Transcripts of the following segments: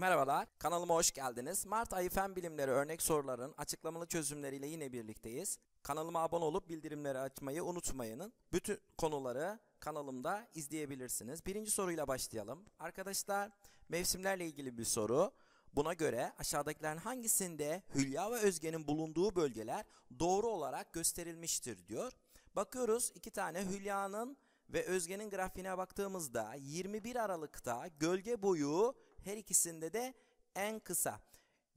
Merhabalar, kanalıma hoş geldiniz. Mart ayı fen bilimleri örnek soruların açıklamalı çözümleriyle yine birlikteyiz. Kanalıma abone olup bildirimleri açmayı unutmayın. Bütün konuları kanalımda izleyebilirsiniz. Birinci soruyla başlayalım. Arkadaşlar, mevsimlerle ilgili bir soru. Buna göre aşağıdakilerin hangisinde Hülya ve Özge'nin bulunduğu bölgeler doğru olarak gösterilmiştir diyor. Bakıyoruz iki tane Hülya'nın ve Özge'nin grafiğine baktığımızda 21 Aralık'ta gölge boyu her ikisinde de en kısa.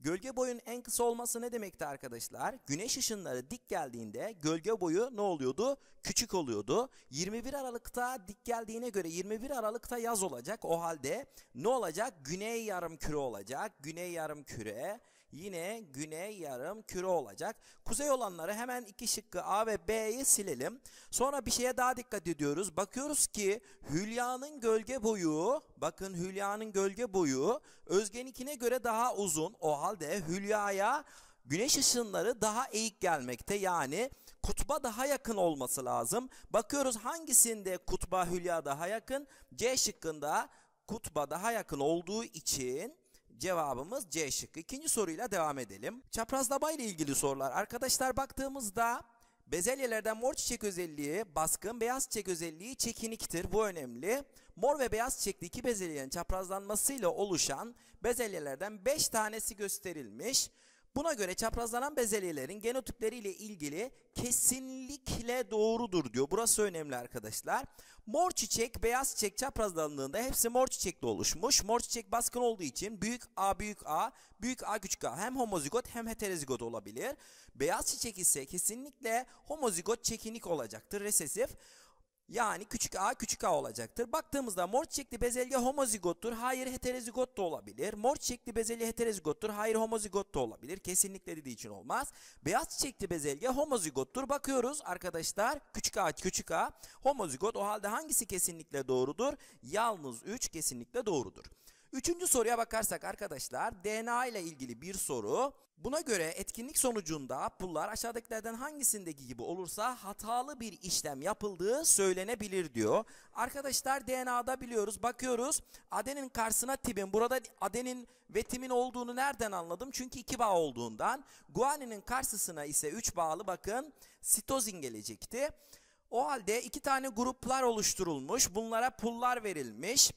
Gölge boyun en kısa olması ne demekti arkadaşlar? Güneş ışınları dik geldiğinde gölge boyu ne oluyordu? Küçük oluyordu. 21 Aralık'ta dik geldiğine göre 21 Aralık'ta yaz olacak. O halde ne olacak? Güney yarım küre olacak. Güney yarım küre yine güney yarım küre olacak. Kuzey olanları hemen iki şıkkı A ve B'yi silelim. Sonra bir şeye daha dikkat ediyoruz. Bakıyoruz ki Hülya'nın gölge boyu, bakın Hülya'nın gölge boyu Özgenikine göre daha uzun. O halde Hülya'ya güneş ışınları daha eğik gelmekte. Yani kutba daha yakın olması lazım. Bakıyoruz hangisinde kutba Hülya daha yakın? C şıkkında kutba daha yakın olduğu için Cevabımız C şıkkı. İkinci soruyla devam edelim. Çaprazlama ile ilgili sorular. Arkadaşlar baktığımızda bezelyelerden mor çiçek özelliği baskın, beyaz çiçek özelliği çekiniktir. Bu önemli. Mor ve beyaz çiçekli iki bezelyenin çaprazlanmasıyla oluşan bezelyelerden 5 tanesi gösterilmiş. Buna göre çaprazlanan bezelyelerin genotüpleriyle ilgili kesinlikle doğrudur diyor. Burası önemli arkadaşlar. Mor çiçek, beyaz çiçek çaprazlandığında hepsi mor çiçekle oluşmuş. Mor çiçek baskın olduğu için büyük A büyük A, büyük A küçük A hem homozigot hem heterozigot olabilir. Beyaz çiçek ise kesinlikle homozigot çekinik olacaktır, resesif. Yani küçük a küçük a olacaktır. Baktığımızda mor çiçekli bezelye homozigottur. Hayır heterozigot da olabilir. Mor çiçekli bezelye heterozigottur. Hayır homozigot da olabilir. Kesinlikle dediği için olmaz. Beyaz çiçekli bezelye homozigottur. Bakıyoruz arkadaşlar küçük a küçük a homozigot. O halde hangisi kesinlikle doğrudur? Yalnız 3 kesinlikle doğrudur. Üçüncü soruya bakarsak arkadaşlar DNA ile ilgili bir soru. Buna göre etkinlik sonucunda pullar aşağıdakilerden hangisindeki gibi olursa hatalı bir işlem yapıldığı söylenebilir diyor. Arkadaşlar DNA'da biliyoruz bakıyoruz adenin karşısına timin burada adenin ve timin olduğunu nereden anladım? Çünkü iki bağ olduğundan guaninin karşısına ise üç bağlı bakın sitozin gelecekti. O halde iki tane gruplar oluşturulmuş bunlara pullar verilmiş.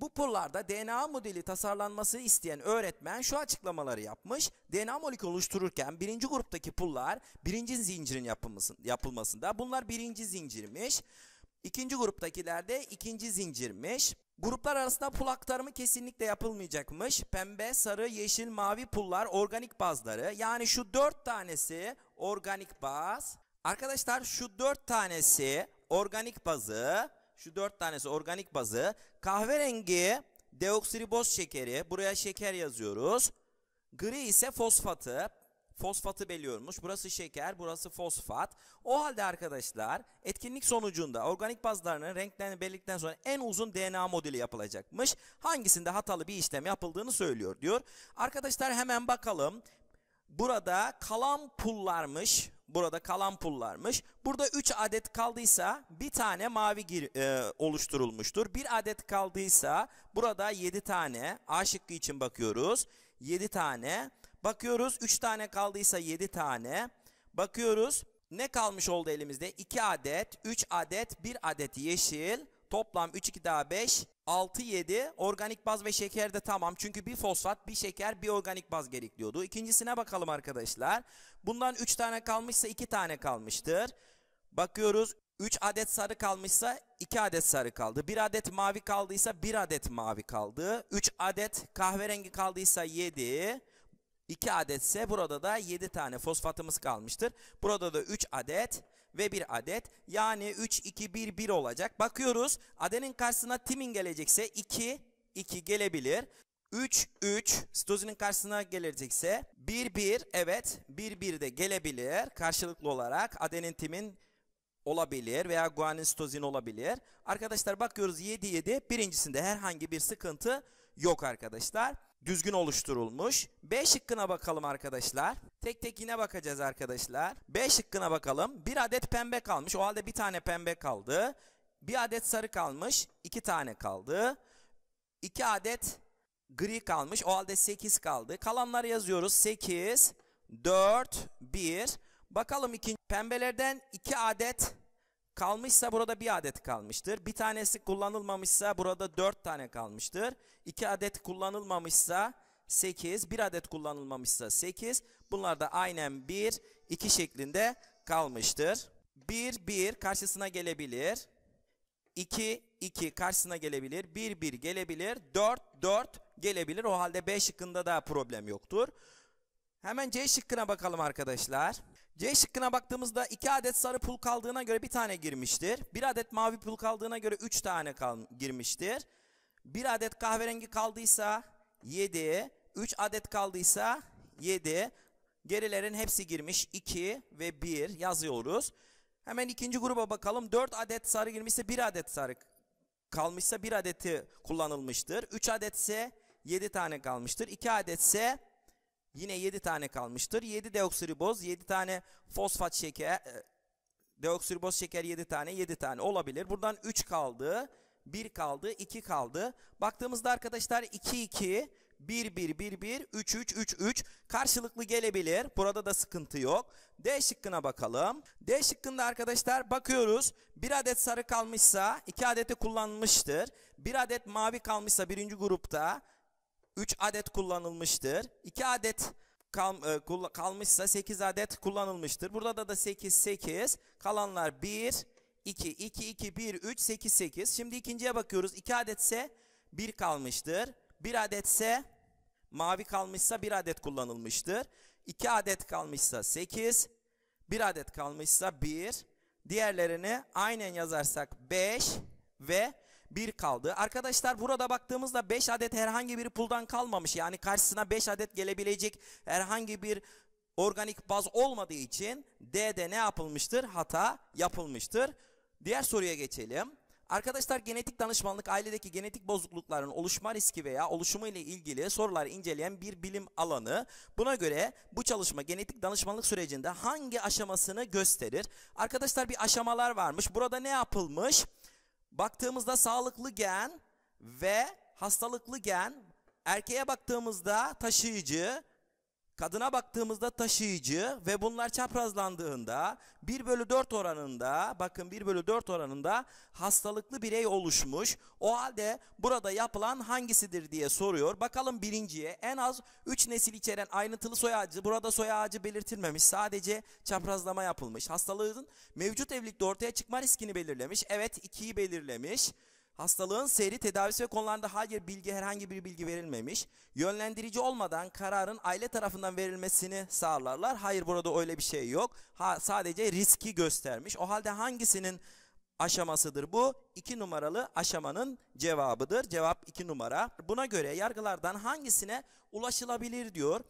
Bu pullarda DNA modeli tasarlanması isteyen öğretmen şu açıklamaları yapmış. DNA molekülü oluştururken birinci gruptaki pullar birinci zincirin yapılmasında. Bunlar birinci zincirmiş. İkinci gruptakiler de ikinci zincirmiş. Gruplar arasında pul aktarımı kesinlikle yapılmayacakmış. Pembe, sarı, yeşil, mavi pullar organik bazları. Yani şu dört tanesi organik baz. Arkadaşlar şu dört tanesi organik bazı. Şu dört tanesi organik bazı. Kahverengi deoksiriboz şekeri. Buraya şeker yazıyoruz. Gri ise fosfatı. Fosfatı beliyormuş. Burası şeker, burası fosfat. O halde arkadaşlar etkinlik sonucunda organik bazlarının renklerini belirledikten sonra en uzun DNA modeli yapılacakmış. Hangisinde hatalı bir işlem yapıldığını söylüyor diyor. Arkadaşlar hemen bakalım burada kalan pullarmış. Burada kalan pullarmış. Burada 3 adet kaldıysa bir tane mavi gir, e, oluşturulmuştur. Bir adet kaldıysa burada 7 tane. A şıkkı için bakıyoruz. 7 tane. Bakıyoruz 3 tane kaldıysa 7 tane. Bakıyoruz ne kalmış oldu elimizde? 2 adet, 3 adet, 1 adet yeşil, Toplam 3, 2 daha 5, 6, 7. Organik baz ve şeker de tamam. Çünkü bir fosfat, bir şeker, bir organik baz gerekliyordu. İkincisine bakalım arkadaşlar. Bundan 3 tane kalmışsa 2 tane kalmıştır. Bakıyoruz 3 adet sarı kalmışsa 2 adet sarı kaldı. 1 adet mavi kaldıysa 1 adet mavi kaldı. 3 adet kahverengi kaldıysa 7. 2 adetse burada da 7 tane fosfatımız kalmıştır. Burada da 3 adet ve 1 adet. Yani 3, 2, 1, 1 olacak. Bakıyoruz adenin karşısına timin gelecekse 2, 2 gelebilir. 3, 3 stozinin karşısına gelecekse 1, 1 evet 1, 1 de gelebilir. Karşılıklı olarak adenin timin olabilir veya guanin stozin olabilir. Arkadaşlar bakıyoruz 7, 7 birincisinde herhangi bir sıkıntı yok arkadaşlar düzgün oluşturulmuş. B şıkkına bakalım arkadaşlar. Tek tek yine bakacağız arkadaşlar. B şıkkına bakalım. Bir adet pembe kalmış. O halde bir tane pembe kaldı. Bir adet sarı kalmış. iki tane kaldı. İki adet gri kalmış. O halde 8 kaldı. Kalanları yazıyoruz. 8, 4, 1. Bakalım ikinci pembelerden 2 adet Kalmışsa burada bir adet kalmıştır. Bir tanesi kullanılmamışsa burada dört tane kalmıştır. İki adet kullanılmamışsa sekiz. Bir adet kullanılmamışsa sekiz. Bunlar da aynen bir, iki şeklinde kalmıştır. Bir, bir karşısına gelebilir. İki iki karşısına gelebilir. Bir bir gelebilir. Dört dört gelebilir. O halde B şıkkında da problem yoktur. Hemen C şıkkına bakalım arkadaşlar. C şıkkına baktığımızda 2 adet sarı pul kaldığına göre bir tane girmiştir. 1 adet mavi pul kaldığına göre 3 tane girmiştir. 1 adet kahverengi kaldıysa 7, 3 adet kaldıysa 7. Gerilerin hepsi girmiş 2 ve 1 yazıyoruz. Hemen ikinci gruba bakalım. 4 adet sarı girmişse 1 adet sarı kalmışsa 1 adeti kullanılmıştır. 3 adetse 7 tane kalmıştır. 2 adetse Yine 7 tane kalmıştır. 7 deoksiriboz, 7 tane fosfat şeker, e, deoksiriboz şeker 7 tane, 7 tane olabilir. Buradan 3 kaldı, 1 kaldı, 2 kaldı. Baktığımızda arkadaşlar 2, 2, 1, 1, 1, 1, 3, 3, 3, 3 karşılıklı gelebilir. Burada da sıkıntı yok. D şıkkına bakalım. D şıkkında arkadaşlar bakıyoruz. Bir adet sarı kalmışsa 2 adeti kullanmıştır. Bir adet mavi kalmışsa birinci grupta 3 adet kullanılmıştır. 2 adet e, kalmışsa 8 adet kullanılmıştır. Burada da da 8 8 kalanlar 1 2 2 2 1 3 8 8. Şimdi ikinciye bakıyoruz. 2 adetse 1 kalmıştır. 1 adetse mavi kalmışsa 1 adet kullanılmıştır. 2 adet kalmışsa 8 1 adet kalmışsa 1 diğerlerini aynen yazarsak 5 ve 1 kaldı. Arkadaşlar burada baktığımızda 5 adet herhangi bir puldan kalmamış. Yani karşısına 5 adet gelebilecek herhangi bir organik baz olmadığı için D'de ne yapılmıştır? Hata yapılmıştır. Diğer soruya geçelim. Arkadaşlar genetik danışmanlık ailedeki genetik bozuklukların oluşma riski veya oluşumu ile ilgili sorular inceleyen bir bilim alanı. Buna göre bu çalışma genetik danışmanlık sürecinde hangi aşamasını gösterir? Arkadaşlar bir aşamalar varmış. Burada ne yapılmış? Baktığımızda sağlıklı gen ve hastalıklı gen. Erkeğe baktığımızda taşıyıcı, Kadına baktığımızda taşıyıcı ve bunlar çaprazlandığında 1 bölü 4 oranında bakın 1 bölü 4 oranında hastalıklı birey oluşmuş. O halde burada yapılan hangisidir diye soruyor. Bakalım birinciye en az 3 nesil içeren ayrıntılı soy ağacı burada soy ağacı belirtilmemiş sadece çaprazlama yapılmış. Hastalığın mevcut evlilikte ortaya çıkma riskini belirlemiş evet 2'yi belirlemiş. Hastalığın seyri, tedavisi ve konularında hayır bilgi herhangi bir bilgi verilmemiş. Yönlendirici olmadan kararın aile tarafından verilmesini sağlarlar. Hayır burada öyle bir şey yok. Ha, sadece riski göstermiş. O halde hangisinin aşamasıdır bu? 2 numaralı aşamanın cevabıdır. Cevap 2 numara. Buna göre yargılardan hangisine ulaşılabilir diyor.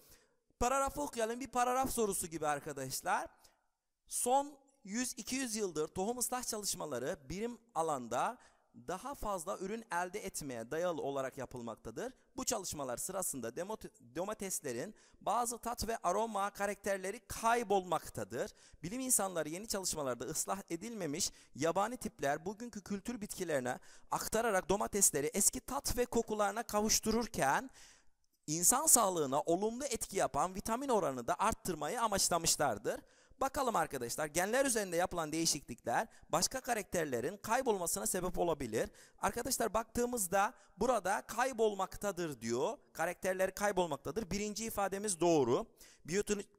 Paragrafı okuyalım. Bir paragraf sorusu gibi arkadaşlar. Son 100-200 yıldır tohum ıslah çalışmaları birim alanda daha fazla ürün elde etmeye dayalı olarak yapılmaktadır. Bu çalışmalar sırasında domateslerin bazı tat ve aroma karakterleri kaybolmaktadır. Bilim insanları yeni çalışmalarda ıslah edilmemiş yabani tipler bugünkü kültür bitkilerine aktararak domatesleri eski tat ve kokularına kavuştururken insan sağlığına olumlu etki yapan vitamin oranını da arttırmayı amaçlamışlardır. Bakalım arkadaşlar genler üzerinde yapılan değişiklikler başka karakterlerin kaybolmasına sebep olabilir. Arkadaşlar baktığımızda burada kaybolmaktadır diyor. Karakterleri kaybolmaktadır. Birinci ifademiz doğru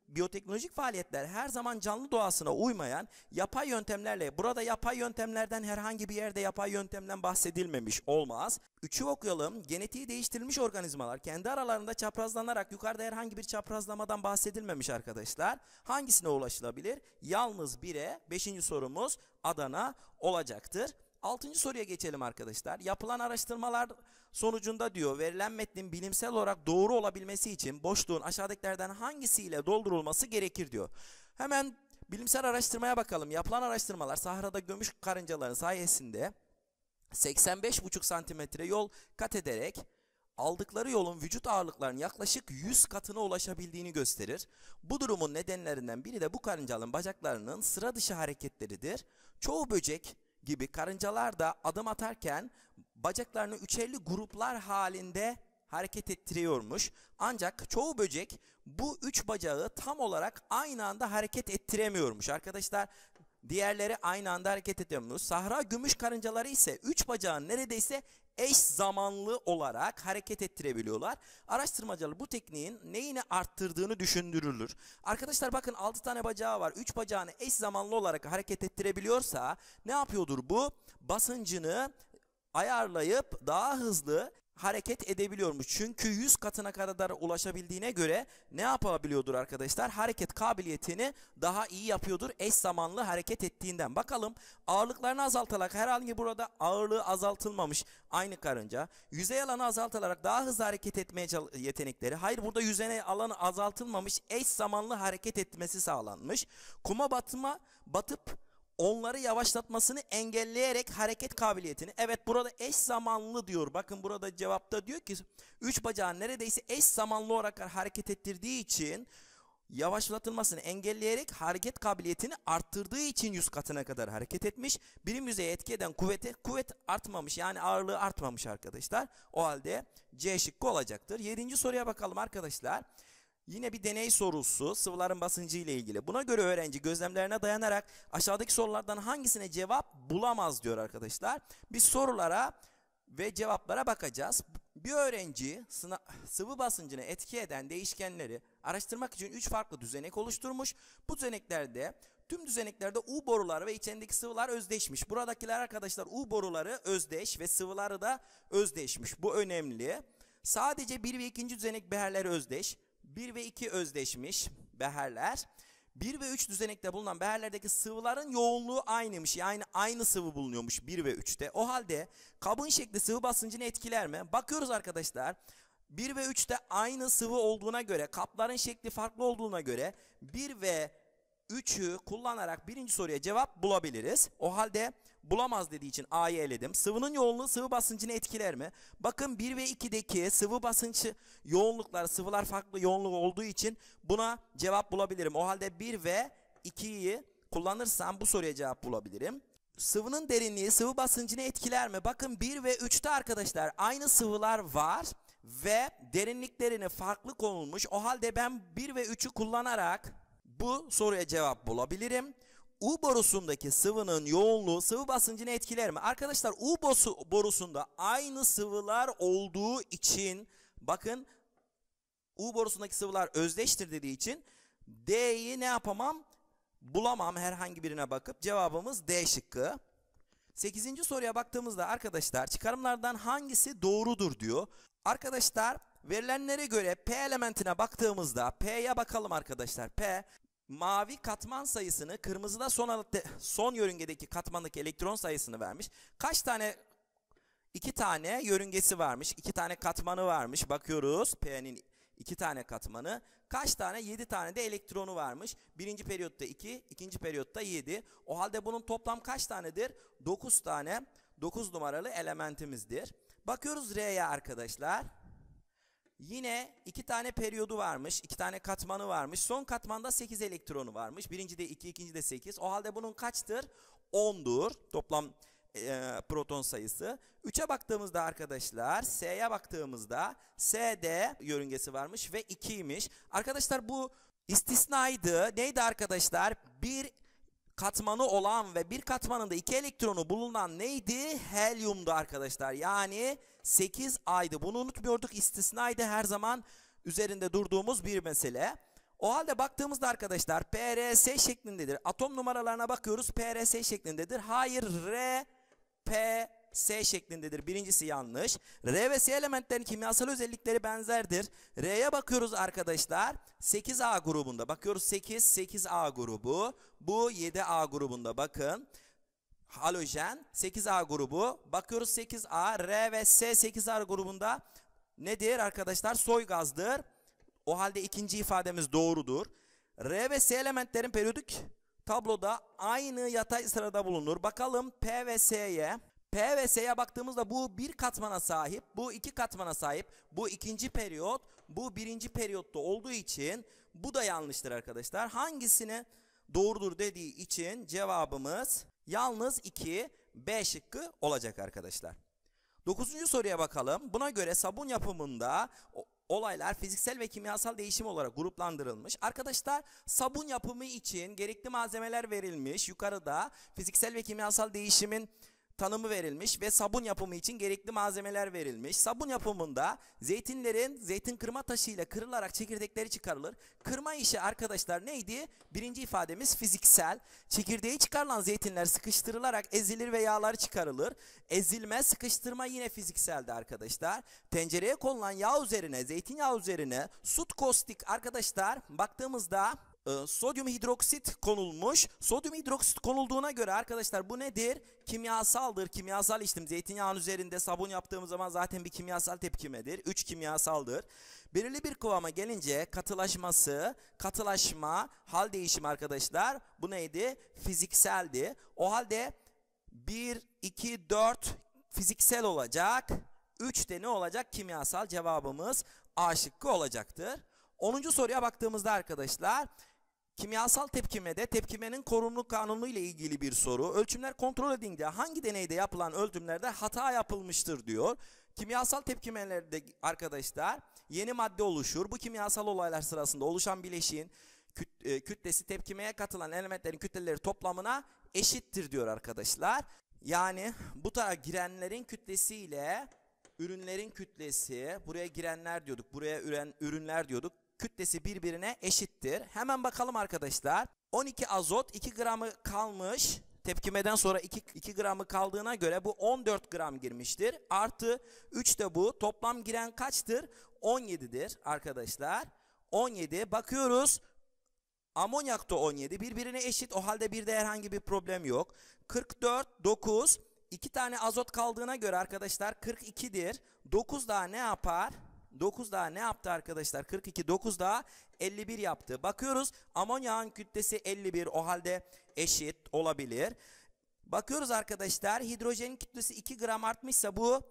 biyoteknolojik faaliyetler her zaman canlı doğasına uymayan yapay yöntemlerle burada yapay yöntemlerden herhangi bir yerde yapay yöntemden bahsedilmemiş olmaz. Üçü okuyalım. Genetiği değiştirilmiş organizmalar kendi aralarında çaprazlanarak yukarıda herhangi bir çaprazlamadan bahsedilmemiş arkadaşlar. Hangisine ulaşılabilir? Yalnız bire Beşinci sorumuz Adana olacaktır. Altıncı soruya geçelim arkadaşlar. Yapılan araştırmalar sonucunda diyor verilen metnin bilimsel olarak doğru olabilmesi için boşluğun aşağıdakilerden hangisiyle doldurulması gerekir diyor. Hemen bilimsel araştırmaya bakalım. Yapılan araştırmalar Sahra'da gömüş karıncaların sayesinde 85,5 santimetre yol kat ederek aldıkları yolun vücut ağırlıklarının yaklaşık 100 katına ulaşabildiğini gösterir. Bu durumun nedenlerinden biri de bu karıncaların bacaklarının sıra dışı hareketleridir. Çoğu böcek gibi karıncalar da adım atarken bacaklarını üçerli gruplar halinde hareket ettiriyormuş. Ancak çoğu böcek bu üç bacağı tam olarak aynı anda hareket ettiremiyormuş. Arkadaşlar diğerleri aynı anda hareket edemiyor. Sahra gümüş karıncaları ise üç bacağın neredeyse eş zamanlı olarak hareket ettirebiliyorlar. Araştırmacılar bu tekniğin neyini arttırdığını düşündürülür. Arkadaşlar bakın 6 tane bacağı var. 3 bacağını eş zamanlı olarak hareket ettirebiliyorsa ne yapıyordur bu? Basıncını ayarlayıp daha hızlı hareket edebiliyormuş. Çünkü 100 katına kadar ulaşabildiğine göre ne yapabiliyordur arkadaşlar? Hareket kabiliyetini daha iyi yapıyordur eş zamanlı hareket ettiğinden. Bakalım ağırlıklarını azaltarak herhangi burada ağırlığı azaltılmamış aynı karınca. Yüzey alanı azaltarak daha hızlı hareket etmeye yetenekleri. Hayır burada yüzey alanı azaltılmamış eş zamanlı hareket etmesi sağlanmış. Kuma batma batıp onları yavaşlatmasını engelleyerek hareket kabiliyetini. Evet burada eş zamanlı diyor. Bakın burada cevapta diyor ki üç bacağı neredeyse eş zamanlı olarak hareket ettirdiği için yavaşlatılmasını engelleyerek hareket kabiliyetini arttırdığı için yüz katına kadar hareket etmiş. Birim yüzeye etki eden kuvvete kuvvet artmamış yani ağırlığı artmamış arkadaşlar. O halde C şıkkı olacaktır. Yedinci soruya bakalım arkadaşlar. Yine bir deney sorusu sıvıların basıncı ile ilgili. Buna göre öğrenci gözlemlerine dayanarak aşağıdaki sorulardan hangisine cevap bulamaz diyor arkadaşlar. Biz sorulara ve cevaplara bakacağız. Bir öğrenci sıvı basıncını etki eden değişkenleri araştırmak için 3 farklı düzenek oluşturmuş. Bu düzeneklerde tüm düzeneklerde U boruları ve içindeki sıvılar özdeşmiş. Buradakiler arkadaşlar U boruları özdeş ve sıvıları da özdeşmiş. Bu önemli. Sadece 1 ve 2. düzenek beherleri özdeş. 1 ve 2 özdeşmiş beherler. 1 ve 3 düzenekte bulunan beherlerdeki sıvıların yoğunluğu aynıymış. Yani aynı sıvı bulunuyormuş 1 ve 3'te. O halde kabın şekli sıvı basıncını etkiler mi? Bakıyoruz arkadaşlar. 1 ve 3'te aynı sıvı olduğuna göre, kapların şekli farklı olduğuna göre 1 ve 3'ü kullanarak birinci soruya cevap bulabiliriz. O halde bulamaz dediği için A'yı eledim. Sıvının yoğunluğu sıvı basıncını etkiler mi? Bakın 1 ve 2'deki sıvı basınçı yoğunlukları sıvılar farklı yoğunluğu olduğu için buna cevap bulabilirim. O halde 1 ve 2'yi kullanırsam bu soruya cevap bulabilirim. Sıvının derinliği sıvı basıncını etkiler mi? Bakın 1 ve 3'te arkadaşlar aynı sıvılar var ve derinliklerini farklı konulmuş. O halde ben 1 ve 3'ü kullanarak bu soruya cevap bulabilirim. U borusundaki sıvının yoğunluğu sıvı basıncını etkiler mi? Arkadaşlar U bosu, borusunda aynı sıvılar olduğu için bakın U borusundaki sıvılar özdeştir dediği için D'yi ne yapamam? Bulamam herhangi birine bakıp cevabımız D şıkkı. 8. soruya baktığımızda arkadaşlar çıkarımlardan hangisi doğrudur diyor. Arkadaşlar verilenlere göre P elementine baktığımızda P'ye bakalım arkadaşlar. P mavi katman sayısını kırmızıda son, son yörüngedeki katmandaki elektron sayısını vermiş. Kaç tane iki tane yörüngesi varmış. iki tane katmanı varmış. Bakıyoruz P'nin iki tane katmanı. Kaç tane? Yedi tane de elektronu varmış. Birinci periyotta iki, ikinci periyotta yedi. O halde bunun toplam kaç tanedir? Dokuz tane. Dokuz numaralı elementimizdir. Bakıyoruz R'ye arkadaşlar. Yine iki tane periyodu varmış, iki tane katmanı varmış. Son katmanda 8 elektronu varmış. Birinci de 2, ikinci de 8. O halde bunun kaçtır? 10'dur toplam e, proton sayısı. 3'e baktığımızda arkadaşlar S'ye baktığımızda S'de yörüngesi varmış ve 2'ymiş. Arkadaşlar bu istisnaydı. Neydi arkadaşlar? Bir katmanı olan ve bir katmanında iki elektronu bulunan neydi? Helyumdu arkadaşlar. Yani 8 aydı. Bunu unutmuyorduk. İstisnaydı her zaman üzerinde durduğumuz bir mesele. O halde baktığımızda arkadaşlar PRS şeklindedir. Atom numaralarına bakıyoruz. PRS şeklindedir. Hayır R P S şeklindedir. Birincisi yanlış. R ve S elementlerin kimyasal özellikleri benzerdir. R'ye bakıyoruz arkadaşlar. 8A grubunda. Bakıyoruz 8, 8A grubu. Bu 7A grubunda bakın. Halojen 8A grubu. Bakıyoruz 8A, R ve S 8A grubunda nedir arkadaşlar? Soy gazdır. O halde ikinci ifademiz doğrudur. R ve S elementlerin periyodik tabloda aynı yatay sırada bulunur. Bakalım P ve S'ye P ve S'ye baktığımızda bu bir katmana sahip, bu iki katmana sahip, bu ikinci periyot, bu birinci periyotta olduğu için bu da yanlıştır arkadaşlar. Hangisini doğrudur dediği için cevabımız yalnız 2, B şıkkı olacak arkadaşlar. Dokuzuncu soruya bakalım. Buna göre sabun yapımında olaylar fiziksel ve kimyasal değişim olarak gruplandırılmış. Arkadaşlar sabun yapımı için gerekli malzemeler verilmiş. Yukarıda fiziksel ve kimyasal değişimin tanımı verilmiş ve sabun yapımı için gerekli malzemeler verilmiş. Sabun yapımında zeytinlerin zeytin kırma taşıyla kırılarak çekirdekleri çıkarılır. Kırma işi arkadaşlar neydi? Birinci ifademiz fiziksel. Çekirdeği çıkarılan zeytinler sıkıştırılarak ezilir ve yağlar çıkarılır. Ezilme, sıkıştırma yine fizikseldi arkadaşlar. Tencereye konulan yağ üzerine, zeytinyağı üzerine sut kostik arkadaşlar baktığımızda ee, sodyum hidroksit konulmuş. Sodyum hidroksit konulduğuna göre arkadaşlar bu nedir? Kimyasaldır. Kimyasal içtim. Zeytinyağının üzerinde sabun yaptığımız zaman zaten bir kimyasal tepkimedir. 3 kimyasaldır. Belirli bir kıvama gelince katılaşması, katılaşma, hal değişimi arkadaşlar bu neydi? Fizikseldi. O halde 1, 2, 4 fiziksel olacak. 3 de ne olacak? Kimyasal cevabımız A şıkkı olacaktır. 10. soruya baktığımızda arkadaşlar Kimyasal tepkimede tepkimenin korunumlu kanunu ile ilgili bir soru. Ölçümler kontrol edildiğinde hangi deneyde yapılan ölçümlerde hata yapılmıştır diyor. Kimyasal tepkimelerde arkadaşlar yeni madde oluşur. Bu kimyasal olaylar sırasında oluşan bileşiğin e, kütlesi tepkimeye katılan elementlerin kütleleri toplamına eşittir diyor arkadaşlar. Yani bu tarafa girenlerin kütlesi ile ürünlerin kütlesi buraya girenler diyorduk. Buraya üren, ürünler diyorduk kütlesi birbirine eşittir. Hemen bakalım arkadaşlar. 12 azot 2 gramı kalmış. Tepkimeden sonra 2, 2 gramı kaldığına göre bu 14 gram girmiştir. Artı 3 de bu. Toplam giren kaçtır? 17'dir arkadaşlar. 17. Bakıyoruz. Amonyak da 17. Birbirine eşit. O halde bir de herhangi bir problem yok. 44, 9. 2 tane azot kaldığına göre arkadaşlar 42'dir. 9 daha ne yapar? 9 daha ne yaptı arkadaşlar? 42 9 daha 51 yaptı. Bakıyoruz amonyağın kütlesi 51 o halde eşit olabilir. Bakıyoruz arkadaşlar hidrojenin kütlesi 2 gram artmışsa bu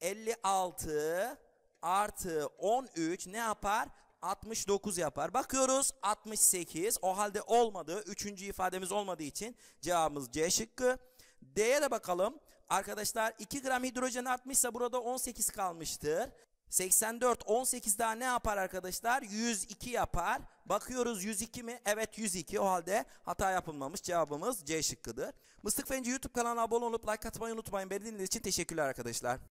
56 artı 13 ne yapar? 69 yapar. Bakıyoruz 68 o halde olmadı. Üçüncü ifademiz olmadığı için cevabımız C şıkkı. D'ye de bakalım. Arkadaşlar 2 gram hidrojen artmışsa burada 18 kalmıştır. 84 18 daha ne yapar arkadaşlar? 102 yapar. Bakıyoruz 102 mi? Evet 102. O halde hata yapılmamış. Cevabımız C şıkkıdır. Mıstık Fenci YouTube kanalına abone olup like atmayı unutmayın. Beni dinlediğiniz için teşekkürler arkadaşlar.